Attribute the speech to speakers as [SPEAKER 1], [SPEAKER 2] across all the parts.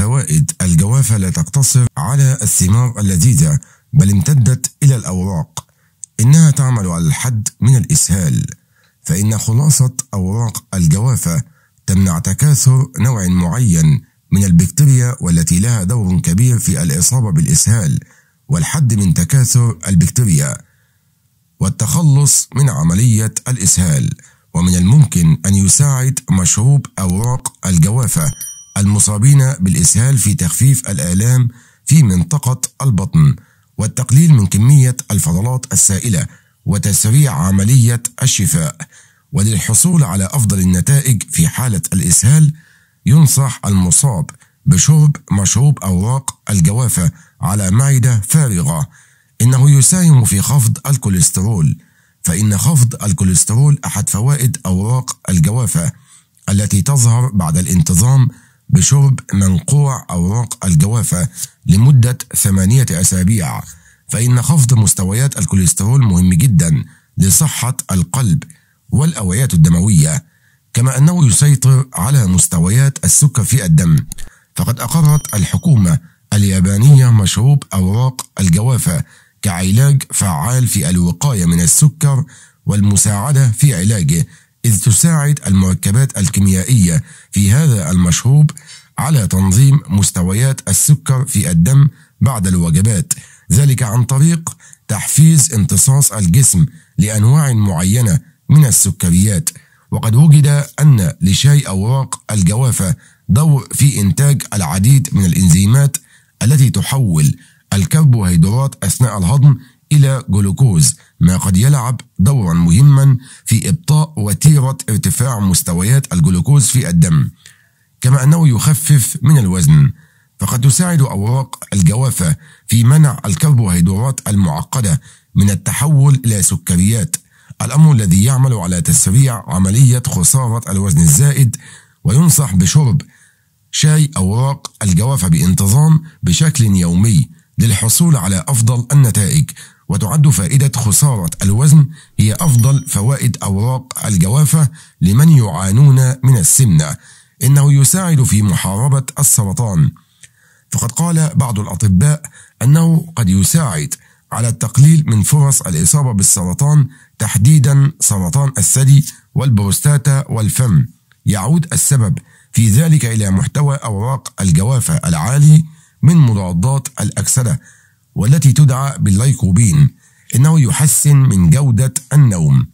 [SPEAKER 1] الفوائد الجوافة لا تقتصر على الثمار اللذيذة بل امتدت إلى الأوراق إنها تعمل على الحد من الإسهال فإن خلاصة أوراق الجوافة تمنع تكاثر نوع معين من البكتيريا والتي لها دور كبير في الإصابة بالإسهال والحد من تكاثر البكتيريا والتخلص من عملية الإسهال ومن الممكن أن يساعد مشروب أوراق الجوافة المصابين بالإسهال في تخفيف الآلام في منطقة البطن والتقليل من كمية الفضلات السائلة وتسريع عملية الشفاء وللحصول على أفضل النتائج في حالة الإسهال ينصح المصاب بشرب مشروب أوراق الجوافة على معدة فارغة إنه يساهم في خفض الكوليسترول فإن خفض الكوليسترول أحد فوائد أوراق الجوافة التي تظهر بعد الانتظام بشرب منقوع أوراق الجوافة لمدة ثمانية أسابيع فإن خفض مستويات الكوليسترول مهم جدا لصحة القلب والأوعية الدموية كما أنه يسيطر على مستويات السكر في الدم فقد أقرت الحكومة اليابانية مشروب أوراق الجوافة كعلاج فعال في الوقاية من السكر والمساعدة في علاجه إذ تساعد المركبات الكيميائية في هذا المشروب على تنظيم مستويات السكر في الدم بعد الوجبات ذلك عن طريق تحفيز امتصاص الجسم لأنواع معينة من السكريات وقد وجد أن لشاي أوراق الجوافة دور في إنتاج العديد من الإنزيمات التي تحول الكربوهيدرات أثناء الهضم إلى جلوكوز ما قد يلعب دورا مهما في إبطاء وتيرة ارتفاع مستويات الجلوكوز في الدم كما أنه يخفف من الوزن فقد تساعد أوراق الجوافة في منع الكربوهيدرات المعقدة من التحول إلى سكريات الأمر الذي يعمل على تسريع عملية خسارة الوزن الزائد وينصح بشرب شاي أوراق الجوافة بانتظام بشكل يومي للحصول على أفضل النتائج وتعد فائدة خسارة الوزن هي أفضل فوائد أوراق الجوافة لمن يعانون من السمنة إنه يساعد في محاربة السرطان فقد قال بعض الأطباء أنه قد يساعد على التقليل من فرص الإصابة بالسرطان تحديدا سرطان الثدي والبروستاتا والفم يعود السبب في ذلك إلى محتوى أوراق الجوافة العالي من مضادات الأكسدة والتي تدعى بالليكوبين إنه يحسن من جودة النوم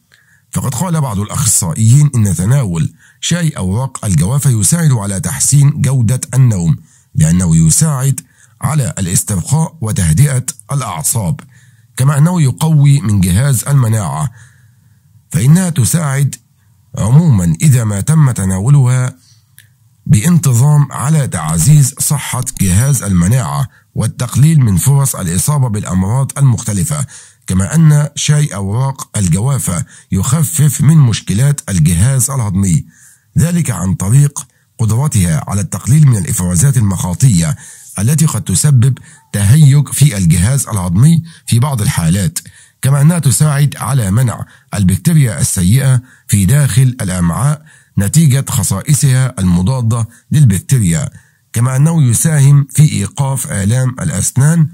[SPEAKER 1] فقد قال بعض الأخصائيين إن تناول شاي أوراق الجوافة يساعد على تحسين جودة النوم لأنه يساعد على الاسترخاء وتهدئة الأعصاب كما أنه يقوي من جهاز المناعة فإنها تساعد عموما إذا ما تم تناولها بانتظام على تعزيز صحة جهاز المناعة والتقليل من فرص الإصابة بالأمراض المختلفة كما أن شاي أوراق الجوافة يخفف من مشكلات الجهاز الهضمي ذلك عن طريق قدرتها على التقليل من الإفرازات المخاطية التي قد تسبب تهيج في الجهاز الهضمي في بعض الحالات كما أنها تساعد على منع البكتيريا السيئة في داخل الأمعاء نتيجة خصائصها المضادة للبكتيريا كما أنه يساهم في إيقاف آلام الأسنان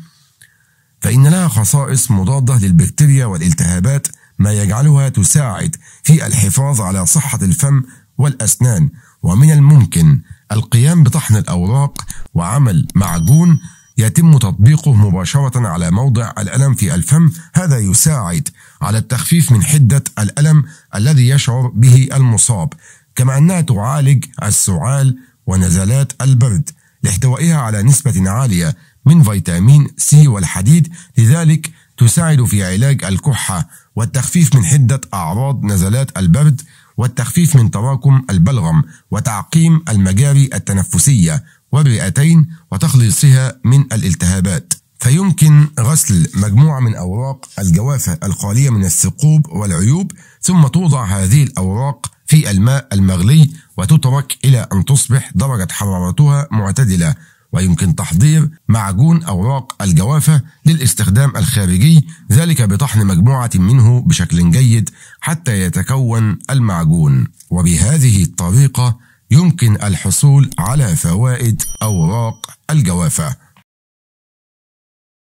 [SPEAKER 1] فإن لها خصائص مضادة للبكتيريا والالتهابات ما يجعلها تساعد في الحفاظ على صحة الفم والأسنان ومن الممكن القيام بطحن الأوراق وعمل معجون يتم تطبيقه مباشرة على موضع الألم في الفم هذا يساعد على التخفيف من حدة الألم الذي يشعر به المصاب كما أنها تعالج السعال ونزلات البرد لاحتوائها على نسبة عالية من فيتامين سي والحديد لذلك تساعد في علاج الكحة والتخفيف من حدة أعراض نزلات البرد والتخفيف من تراكم البلغم وتعقيم المجاري التنفسية والرئتين وتخليصها من الالتهابات فيمكن غسل مجموعة من أوراق الجوافة الخالية من الثقوب والعيوب ثم توضع هذه الأوراق في الماء المغلي وتترك إلى أن تصبح درجة حرارتها معتدلة ويمكن تحضير معجون أوراق الجوافة للاستخدام الخارجي ذلك بطحن مجموعة منه بشكل جيد حتى يتكون المعجون وبهذه الطريقة يمكن الحصول على فوائد أوراق الجوافة